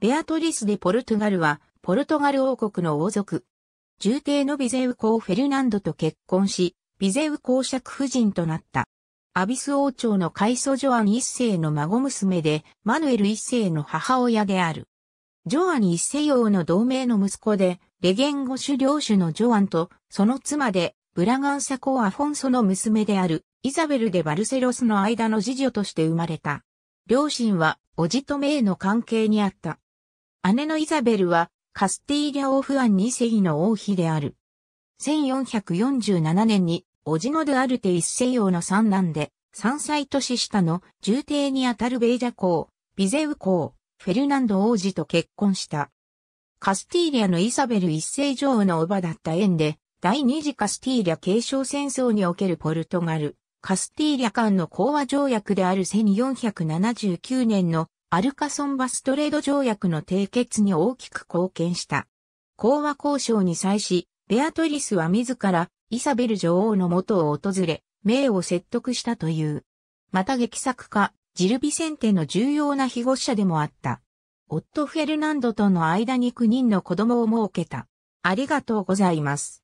ベアトリス・デ・ポルトガルは、ポルトガル王国の王族。重帝のビゼウ公フェルナンドと結婚し、ビゼウ公爵夫人となった。アビス王朝のカイソ・ジョアン一世の孫娘で、マヌエル一世の母親である。ジョアン一世王の同盟の息子で、レゲンゴ主領主のジョアンと、その妻で、ブラガンサ公アフォンソの娘である、イザベル・でバルセロスの間の次女として生まれた。両親は、おじとめの関係にあった。姉のイザベルはカスティーリャオフアン2世の王妃である。1447年に、オジノ・ドゥ・アルテ一世王の三男で、三歳年下の重帝にあたるベイジャ公、ビゼウ公、フェルナンド王子と結婚した。カスティーリャのイザベル一世女王の叔母だった縁で、第二次カスティーリャ継承戦争におけるポルトガル、カスティーリャ間の講和条約である1479年のアルカソン・バストレード条約の締結に大きく貢献した。講和交渉に際し、ベアトリスは自らイサベル女王の元を訪れ、名を説得したという。また劇作家、ジル・ビセンテの重要な被護者でもあった。オット・フェルナンドとの間に9人の子供を設けた。ありがとうございます。